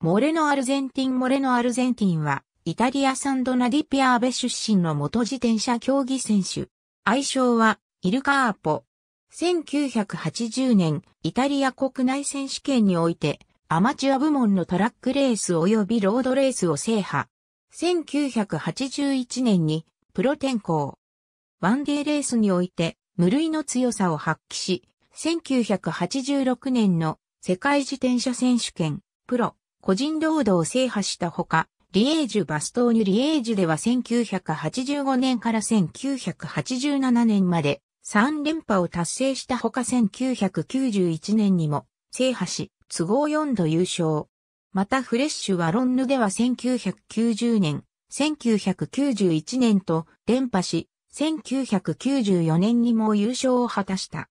モレノアルゼンティンモレノアルゼンティンは、イタリアサンドナディピアーベ出身の元自転車競技選手。愛称は、イルカーポ。1980年、イタリア国内選手権において、アマチュア部門のトラックレース及びロードレースを制覇。1981年に、プロ転向。ワンデーレースにおいて、無類の強さを発揮し、1986年の世界自転車選手権、プロ個人労働を制覇したほか、リエージュバストーニュリエージュでは1985年から1987年まで3連覇を達成したほか1991年にも制覇し、都合4度優勝。またフレッシュはロンヌでは1990年、1991年と連覇し、1994年にも優勝を果たした。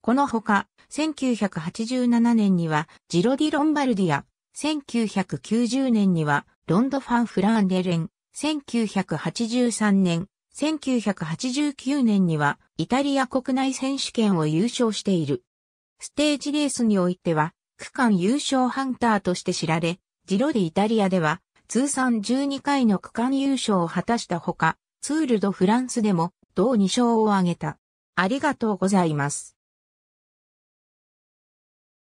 このほか、1987年にはジロディ・ロンバルディア、1990年にはロンドファン・フランデレン、1983年、1989年にはイタリア国内選手権を優勝している。ステージレースにおいては区間優勝ハンターとして知られ、ジロデイタリアでは通算12回の区間優勝を果たしたほか、ツールドフランスでも同2勝を挙げた。ありがとうございます。